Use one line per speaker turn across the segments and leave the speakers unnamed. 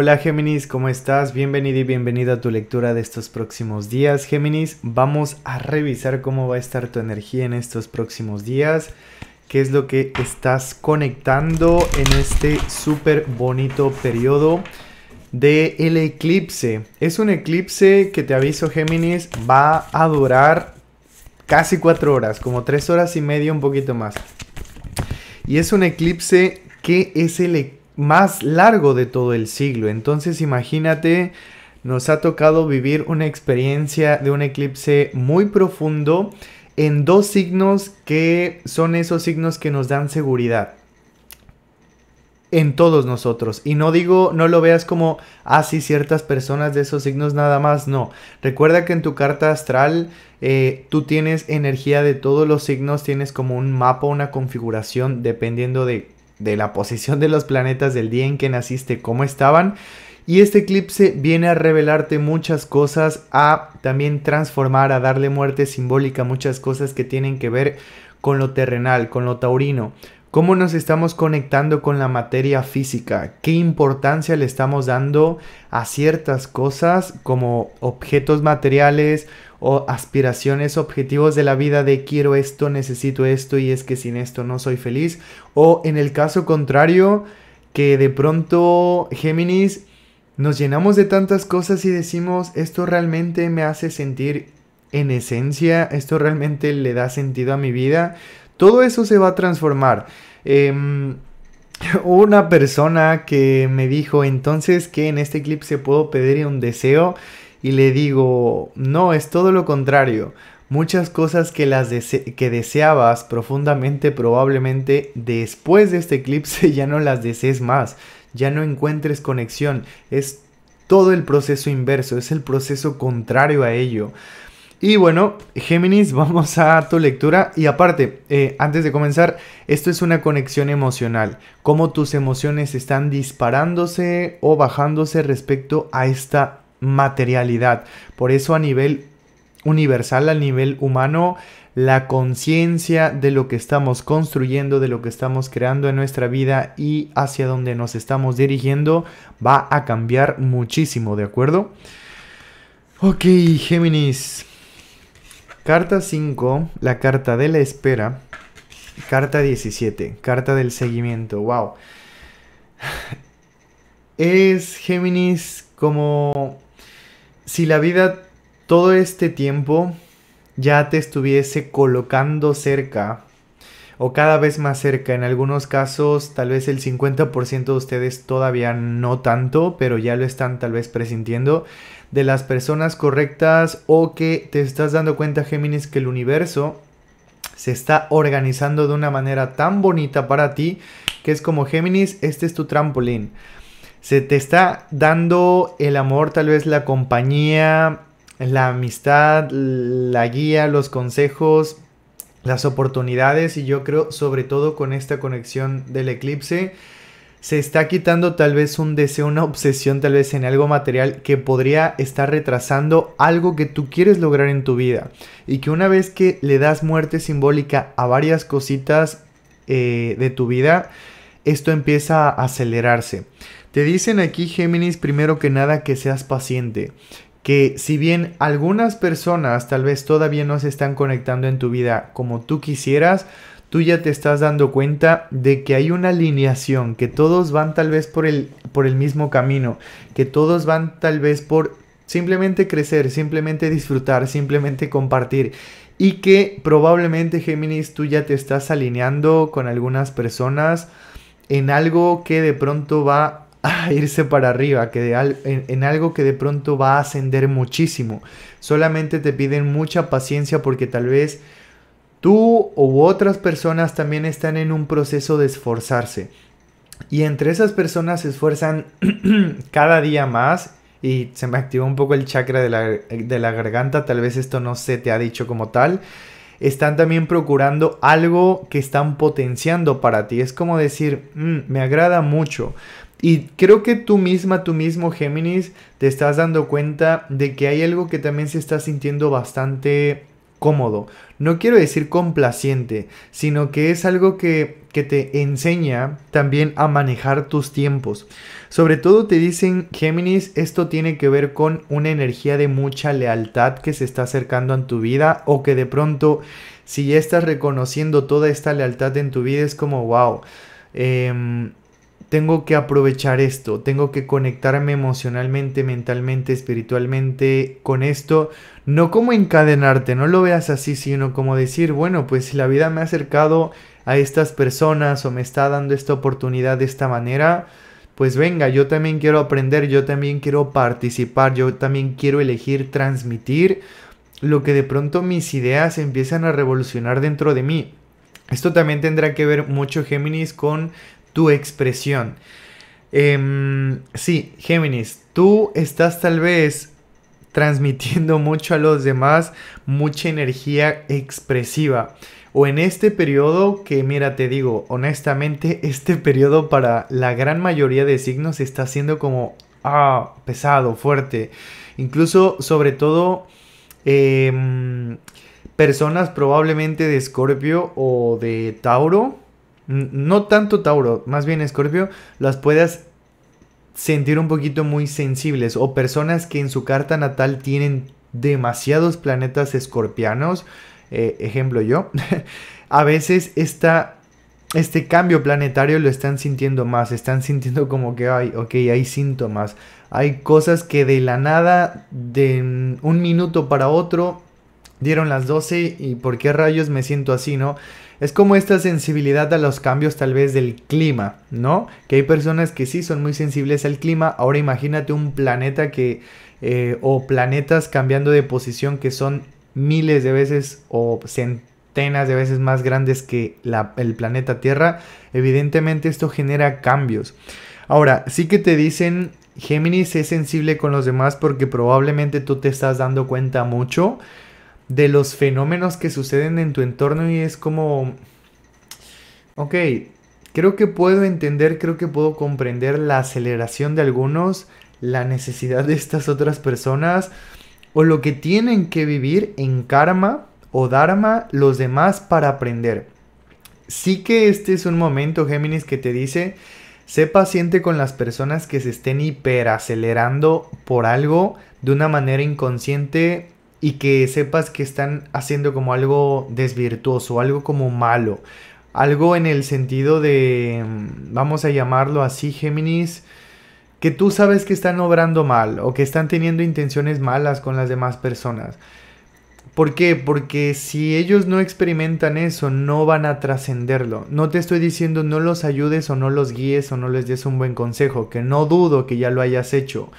Hola Géminis, ¿cómo estás? Bienvenido y bienvenida a tu lectura de estos próximos días. Géminis, vamos a revisar cómo va a estar tu energía en estos próximos días. ¿Qué es lo que estás conectando en este súper bonito periodo de eclipse? Es un eclipse que te aviso Géminis, va a durar casi cuatro horas, como tres horas y media, un poquito más. Y es un eclipse que es el eclipse más largo de todo el siglo. Entonces imagínate, nos ha tocado vivir una experiencia de un eclipse muy profundo en dos signos que son esos signos que nos dan seguridad. En todos nosotros. Y no digo, no lo veas como, así ah, ciertas personas de esos signos nada más. No. Recuerda que en tu carta astral eh, tú tienes energía de todos los signos, tienes como un mapa, una configuración, dependiendo de de la posición de los planetas del día en que naciste, cómo estaban. Y este eclipse viene a revelarte muchas cosas, a también transformar, a darle muerte simbólica, muchas cosas que tienen que ver con lo terrenal, con lo taurino. Cómo nos estamos conectando con la materia física, qué importancia le estamos dando a ciertas cosas como objetos materiales, o aspiraciones, objetivos de la vida de quiero esto, necesito esto y es que sin esto no soy feliz. O en el caso contrario, que de pronto Géminis nos llenamos de tantas cosas y decimos esto realmente me hace sentir en esencia, esto realmente le da sentido a mi vida. Todo eso se va a transformar. Em, hubo una persona que me dijo entonces que en este clip se puedo pedir un deseo y le digo, no, es todo lo contrario. Muchas cosas que, las que deseabas profundamente probablemente después de este eclipse ya no las desees más, ya no encuentres conexión. Es todo el proceso inverso, es el proceso contrario a ello. Y bueno, Géminis, vamos a tu lectura. Y aparte, eh, antes de comenzar, esto es una conexión emocional. Cómo tus emociones están disparándose o bajándose respecto a esta materialidad. Por eso a nivel universal, a nivel humano, la conciencia de lo que estamos construyendo, de lo que estamos creando en nuestra vida y hacia donde nos estamos dirigiendo va a cambiar muchísimo, ¿de acuerdo? Ok, Géminis. Carta 5, la carta de la espera. Carta 17, carta del seguimiento. Wow. Es Géminis como si la vida todo este tiempo ya te estuviese colocando cerca o cada vez más cerca, en algunos casos tal vez el 50% de ustedes todavía no tanto, pero ya lo están tal vez presintiendo, de las personas correctas o que te estás dando cuenta Géminis que el universo se está organizando de una manera tan bonita para ti que es como Géminis, este es tu trampolín se te está dando el amor, tal vez la compañía, la amistad, la guía, los consejos, las oportunidades y yo creo sobre todo con esta conexión del eclipse se está quitando tal vez un deseo, una obsesión tal vez en algo material que podría estar retrasando algo que tú quieres lograr en tu vida y que una vez que le das muerte simbólica a varias cositas eh, de tu vida, esto empieza a acelerarse. Te dicen aquí, Géminis, primero que nada que seas paciente. Que si bien algunas personas tal vez todavía no se están conectando en tu vida como tú quisieras, tú ya te estás dando cuenta de que hay una alineación, que todos van tal vez por el, por el mismo camino, que todos van tal vez por simplemente crecer, simplemente disfrutar, simplemente compartir. Y que probablemente, Géminis, tú ya te estás alineando con algunas personas en algo que de pronto va a irse para arriba, que en, algo que de pronto va a ascender muchísimo. Solamente te piden mucha paciencia porque tal vez tú u otras personas también están en un proceso de esforzarse. Y entre esas personas se esfuerzan cada día más. Y se me activó un poco el chakra de la, garganta, tal vez esto no se te ha dicho como tal están también procurando algo que están potenciando para ti. Es como decir, mm, me agrada mucho, y creo que tú misma, tú mismo, Géminis, te estás dando cuenta de que hay algo que también se está sintiendo bastante cómodo. No quiero decir complaciente, sino que es algo que, te enseña también a manejar tus tiempos. Sobre todo te dicen, Géminis, esto tiene que ver con una energía de mucha lealtad que se está acercando en tu vida o que de pronto, si ya estás reconociendo toda esta lealtad en tu vida, es como, wow tengo que aprovechar esto, tengo que conectarme emocionalmente, mentalmente, espiritualmente con esto, no como encadenarte, no lo veas así, sino como decir, bueno, pues si la vida me ha acercado a estas personas o me está dando esta oportunidad de esta manera, pues venga, yo también quiero aprender, yo también quiero participar, yo también quiero elegir transmitir lo que de pronto mis ideas empiezan a revolucionar dentro de mí. Esto también tendrá que ver mucho Géminis con tu expresión. Em, sí, Géminis, tú estás tal vez transmitiendo mucho a los demás, mucha energía expresiva. O en este periodo que, mira, te digo, honestamente, este periodo para la gran mayoría de signos está siendo como, ah, pesado, fuerte. Incluso, sobre todo, em, personas probablemente de Escorpio o de Tauro no tanto Tauro, más bien Escorpio, las puedas sentir un poquito muy sensibles o personas que en su carta natal tienen demasiados planetas escorpianos, eh, ejemplo yo, a veces este cambio planetario lo están sintiendo más, están sintiendo como que hay, ok, hay síntomas, hay cosas que de la nada, de un minuto para otro, Dieron las 12 y por qué rayos me siento así, ¿no? Es como esta sensibilidad a los cambios tal vez del clima, ¿no? Que hay personas que sí son muy sensibles al clima. Ahora imagínate un planeta que... Eh, o planetas cambiando de posición que son miles de veces o centenas de veces más grandes que el planeta Tierra. Evidentemente esto genera cambios. Ahora, sí que te dicen Géminis es sensible con los demás porque probablemente tú te estás dando cuenta mucho de los fenómenos que suceden en tu entorno y es como, ok, creo que puedo entender, creo que puedo comprender la aceleración de algunos, la necesidad de estas otras personas o lo que tienen que vivir en karma o dharma los demás para aprender. Sí que este es un momento, Géminis, que te dice, sé paciente con las personas que se estén hiperacelerando por algo de una manera inconsciente y que sepas que están haciendo como algo desvirtuoso, algo como malo, algo en el sentido de, mm, vamos a llamarlo así, Géminis, que tú sabes que están obrando mal o que están teniendo intenciones malas con las demás personas. ¿Por qué? Porque si ellos no experimentan eso, no van a trascenderlo. No te estoy diciendo no los ayudes o no los guíes o no les des un buen consejo, que no dudo que ya lo hayas hecho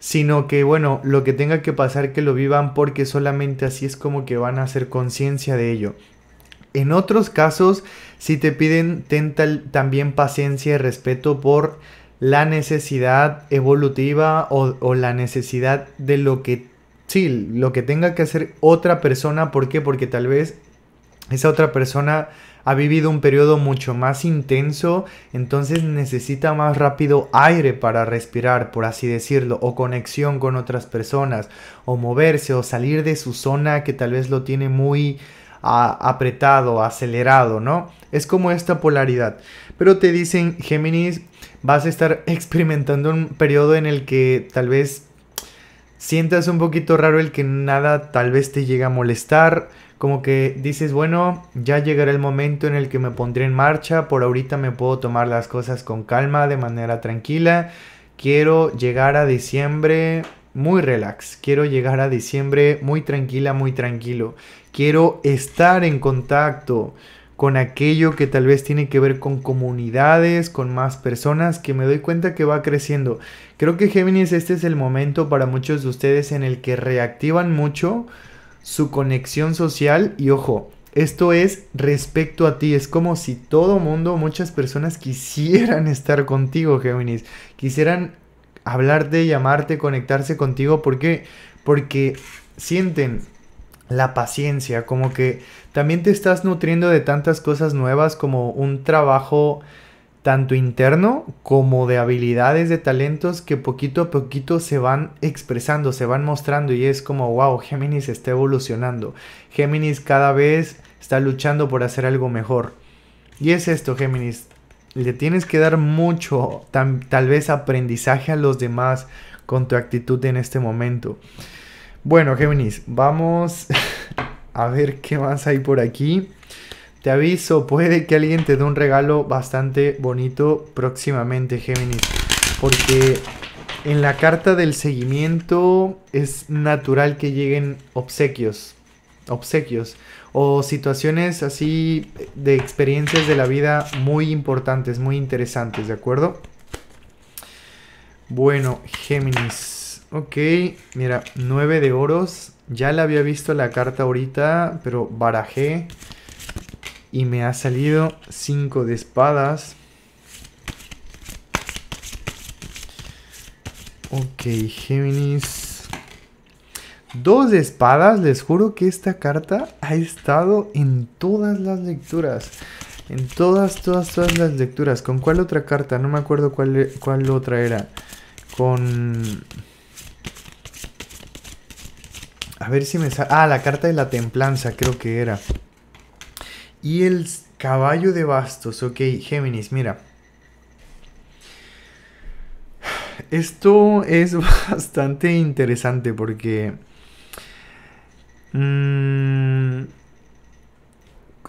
sino que bueno, lo que tenga que pasar que lo vivan porque solamente así es como que van a hacer conciencia de ello. En otros casos, si te piden, ten también paciencia y respeto por la necesidad evolutiva o, la necesidad de lo que, sí, lo que tenga que hacer otra persona. ¿Por qué? Porque tal vez esa otra persona ha vivido un periodo mucho más intenso, entonces necesita más rápido aire para respirar, por así decirlo, o conexión con otras personas, o moverse, o salir de su zona que tal vez lo tiene muy apretado, acelerado, ¿no? Es como esta polaridad. Pero te dicen, Géminis, vas a estar experimentando un periodo en el que tal vez sientas un poquito raro el que nada tal vez te llega a molestar, como que dices, bueno, ya llegará el momento en el que me pondré en marcha, por ahorita me puedo tomar las cosas con calma, de manera tranquila, quiero llegar a diciembre muy relax, quiero llegar a diciembre muy tranquila, muy tranquilo, quiero estar en contacto con aquello que tal vez tiene que ver con comunidades, con más personas, que me doy cuenta que va creciendo. Creo que Géminis este es el momento para muchos de ustedes en el que reactivan mucho su conexión social y ojo, esto es respecto a ti, es como si todo mundo, muchas personas quisieran estar contigo, Géminis, quisieran hablarte, llamarte, conectarse contigo, ¿por qué? Porque sienten la paciencia, como que también te estás nutriendo de tantas cosas nuevas como un trabajo tanto interno como de habilidades, de talentos que poquito a poquito se van expresando, se van mostrando y es como, wow, Géminis está evolucionando. Géminis cada vez está luchando por hacer algo mejor. Y es esto, Géminis, le tienes que dar mucho, tal vez aprendizaje a los demás con tu actitud en este momento. Bueno, Géminis, vamos a ver qué más hay por aquí. Te aviso, puede que alguien te dé un regalo bastante bonito próximamente, Géminis. Porque en la carta del seguimiento es natural que lleguen obsequios. Obsequios. O situaciones así de experiencias de la vida muy importantes, muy interesantes, ¿de acuerdo? Bueno, Géminis. Ok, mira, 9 de oros. Ya la había visto la carta ahorita, pero barajé. Y me ha salido 5 de espadas. Ok, Géminis. Dos de espadas, les juro que esta carta ha estado en todas las lecturas. En todas, todas, todas las lecturas. ¿Con cuál otra carta? No me acuerdo cuál, cuál otra era. Con... A ver si me sale. Ah, la carta de la templanza, creo que era. Y el caballo de bastos. Ok, Géminis, mira. Esto es bastante interesante porque. Mm,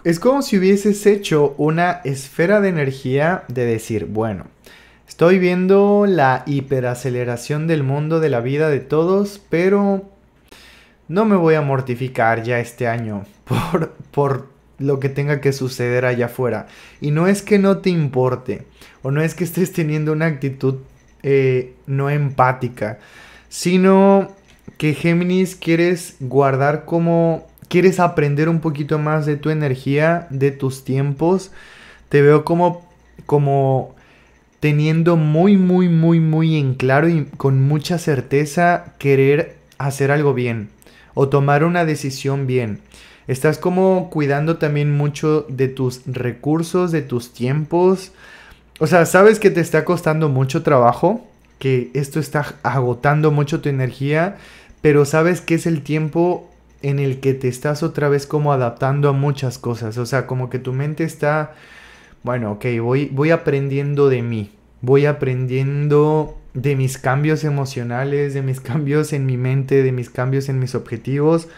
es como si hubieses hecho una esfera de energía de decir, bueno, estoy viendo la hiperaceleración del mundo, de la vida de todos, pero no me voy a mortificar ya este año por, por lo que tenga que suceder allá afuera. Y no es que no te importe, o no es que estés teniendo una actitud eh, no empática, sino que Géminis quieres guardar como... Quieres aprender un poquito más de tu energía, de tus tiempos. Te veo como... como teniendo muy, muy, muy, muy en claro y con mucha certeza querer hacer algo bien o tomar una decisión bien. Estás como cuidando también mucho de tus recursos, de tus tiempos. O sea, sabes que te está costando mucho trabajo, que esto está agotando mucho tu energía, pero sabes que es el tiempo en el que te estás otra vez como adaptando a muchas cosas. O sea, como que tu mente está, bueno, ok, voy, voy aprendiendo de mí, voy aprendiendo de mis cambios emocionales, de mis cambios en mi mente, de mis cambios en mis objetivos.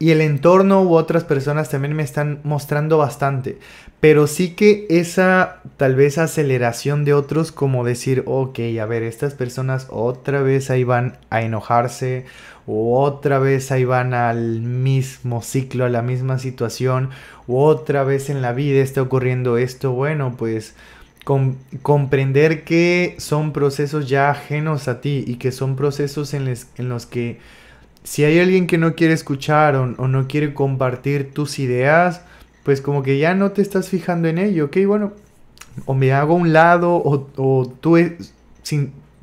Y el entorno u otras personas también me están mostrando bastante. Pero sí que esa tal vez aceleración de otros como decir, ok, a ver, estas personas otra vez ahí van a enojarse, o otra vez ahí van al mismo ciclo, a la misma situación, o otra vez en la vida está ocurriendo esto, bueno, pues comprender que son procesos ya ajenos a ti y que son procesos en, en los que si hay alguien que no quiere escuchar o, no quiere compartir tus ideas, pues como que ya no te estás fijando en ello, ok, bueno, o me hago a un lado o, tú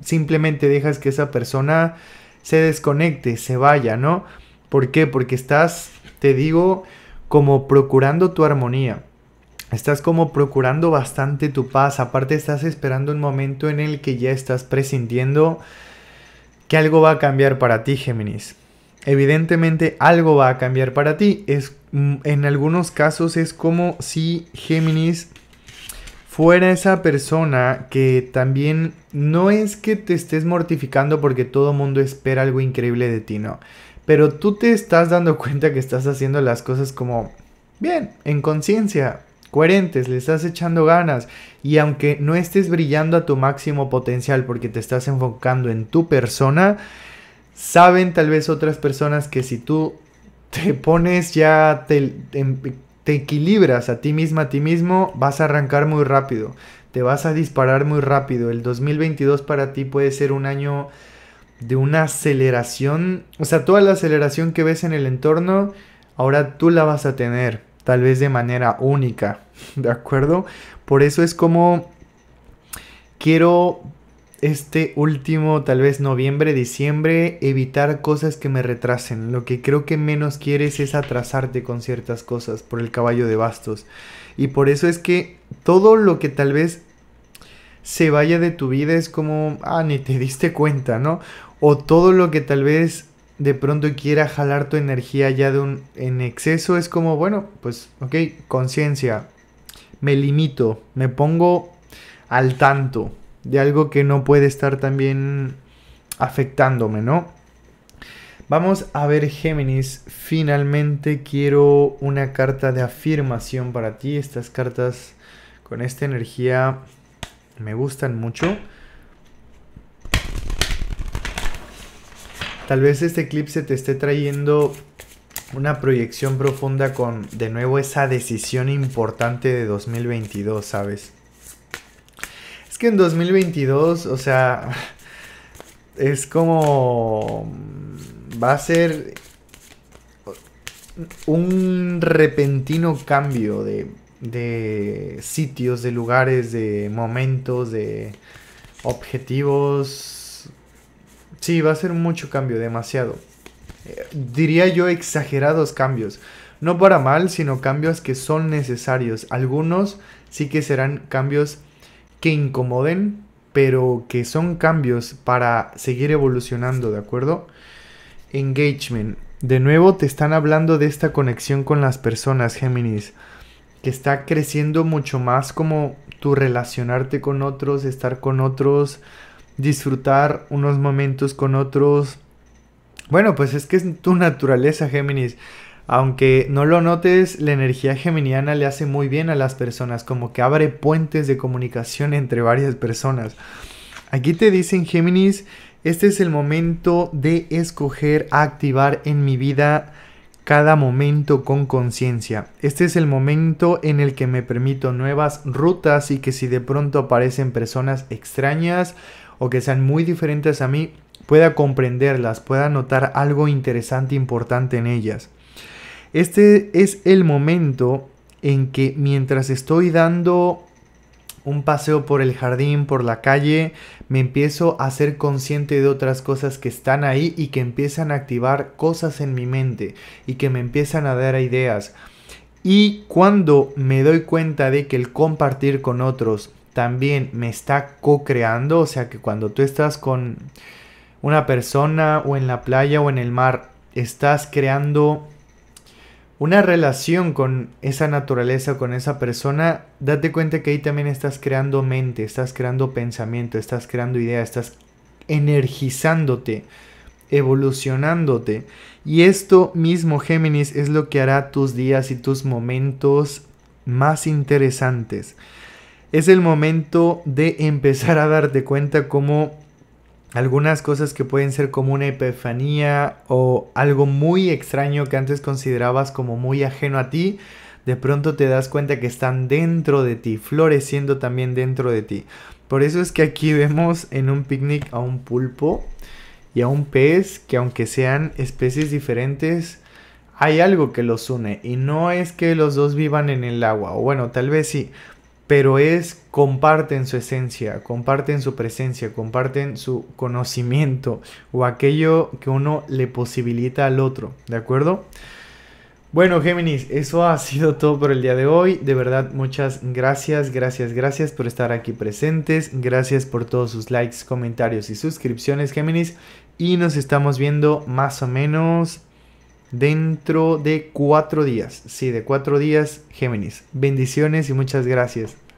simplemente dejas que esa persona se desconecte, se vaya, ¿no? ¿Por qué? Porque estás, te digo, como procurando tu armonía estás como procurando bastante tu paz, aparte estás esperando un momento en el que ya estás presintiendo que algo va a cambiar para ti, Géminis. Evidentemente algo va a cambiar para ti. Es, mm, en algunos casos es como si Géminis fuera esa persona que también no es que te estés mortificando porque todo mundo espera algo increíble de ti, no. Pero tú te estás dando cuenta que estás haciendo las cosas como bien, en conciencia, coherentes, le estás echando ganas y aunque no estés brillando a tu máximo potencial porque te estás enfocando en tu persona, saben tal vez otras personas que si tú te pones ya, te, em, equilibras a ti misma, a ti mismo, vas a arrancar muy rápido, te vas a disparar muy rápido. El 2022 para ti puede ser un año de una aceleración, o sea, toda la aceleración que ves en el entorno, ahora tú la vas a tener tal vez de manera única, ¿de acuerdo? Por eso es como quiero este último, tal vez noviembre, diciembre, evitar cosas que me retrasen. Lo que creo que menos quieres es atrasarte con ciertas cosas por el caballo de bastos. Y por eso es que todo lo que tal vez se vaya de tu vida es como, ah, ni te diste cuenta, ¿no? O todo lo que tal vez de pronto quiera jalar tu energía ya de un, en exceso, es como, bueno, pues, ok, conciencia, me limito, me pongo al tanto de algo que no puede estar también afectándome, ¿no? Vamos a ver Géminis, finalmente quiero una carta de afirmación para ti, estas cartas con esta energía me gustan mucho. Tal vez este eclipse te esté trayendo una proyección profunda con de nuevo esa decisión importante de 2022, ¿sabes? Es que en 2022, o sea, es como va a ser un repentino cambio de, de sitios, de lugares, de momentos, de objetivos, Sí, va a ser mucho cambio, demasiado. Eh, diría yo exagerados cambios. No para mal, sino cambios que son necesarios. Algunos sí que serán cambios que incomoden, pero que son cambios para seguir evolucionando, ¿de acuerdo? Engagement. De nuevo te están hablando de esta conexión con las personas, Géminis, que está creciendo mucho más como tu relacionarte con otros, estar con otros, disfrutar unos momentos con otros. Bueno, pues es que es tu naturaleza, Géminis. Aunque no lo notes, la energía geminiana le hace muy bien a las personas, como que abre puentes de comunicación entre varias personas. Aquí te dicen, Géminis, este es el momento de escoger activar en mi vida cada momento con conciencia. Este es el momento en el que me permito nuevas rutas y que si de pronto aparecen personas extrañas, o que sean muy diferentes a mí, pueda comprenderlas, pueda notar algo interesante, importante en ellas. Este es el momento en que mientras estoy dando un paseo por el jardín, por la calle, me empiezo a ser consciente de otras cosas que están ahí y que empiezan a activar cosas en mi mente y que me empiezan a dar ideas. Y cuando me doy cuenta de que el compartir con otros, también me está co-creando, o sea que cuando tú estás con una persona o en la playa o en el mar, estás creando una relación con esa naturaleza, con esa persona, date cuenta que ahí también estás creando mente, estás creando pensamiento, estás creando ideas, estás energizándote, evolucionándote. Y esto mismo, Géminis, es lo que hará tus días y tus momentos más interesantes es el momento de empezar a darte cuenta cómo algunas cosas que pueden ser como una epifanía o algo muy extraño que antes considerabas como muy ajeno a ti, de pronto te das cuenta que están dentro de ti, floreciendo también dentro de ti. Por eso es que aquí vemos en un picnic a un pulpo y a un pez que aunque sean especies diferentes, hay algo que los une y no es que los dos vivan en el agua, o bueno, tal vez sí, pero es comparten su esencia, comparten su presencia, comparten su conocimiento o aquello que uno le posibilita al otro, ¿de acuerdo? Bueno, Géminis, eso ha sido todo por el día de hoy. De verdad, muchas gracias, gracias, gracias por estar aquí presentes. Gracias por todos sus likes, comentarios y suscripciones, Géminis. Y nos estamos viendo más o menos dentro de cuatro días. Sí, de cuatro días, Géminis. Bendiciones y muchas gracias.